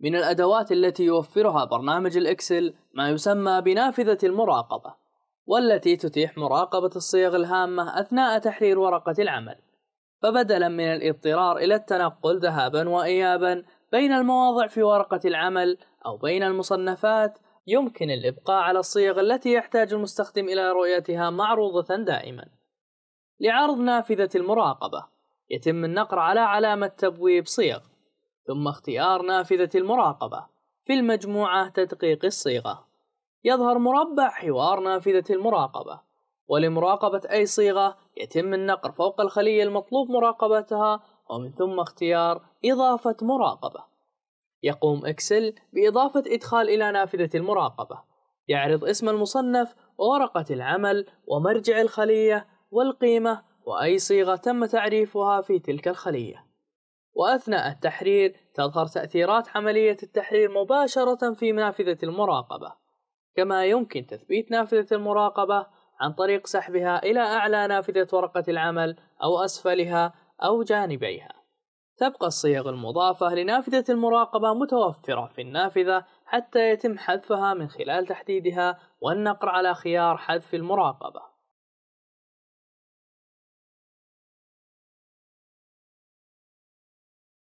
من الأدوات التي يوفرها برنامج الإكسل ما يسمى بنافذة المراقبة والتي تتيح مراقبة الصيغ الهامة أثناء تحرير ورقة العمل فبدلا من الاضطرار إلى التنقل ذهابا وإيابا بين المواضع في ورقة العمل أو بين المصنفات يمكن الإبقاء على الصيغ التي يحتاج المستخدم إلى رؤيتها معروضة دائما لعرض نافذة المراقبة يتم النقر على علامة تبويب صيغ ثم اختيار نافذة المراقبة في المجموعة تدقيق الصيغة يظهر مربع حوار نافذة المراقبة ولمراقبة أي صيغة يتم النقر فوق الخلية المطلوب مراقبتها ومن ثم اختيار إضافة مراقبة يقوم إكسل بإضافة إدخال إلى نافذة المراقبة يعرض اسم المصنف وورقة العمل ومرجع الخلية والقيمة وأي صيغة تم تعريفها في تلك الخلية وأثناء التحرير تظهر تأثيرات عملية التحرير مباشرة في نافذة المراقبة كما يمكن تثبيت نافذة المراقبة عن طريق سحبها إلى أعلى نافذة ورقة العمل أو أسفلها أو جانبيها تبقى الصيغ المضافة لنافذة المراقبة متوفرة في النافذة حتى يتم حذفها من خلال تحديدها والنقر على خيار حذف المراقبة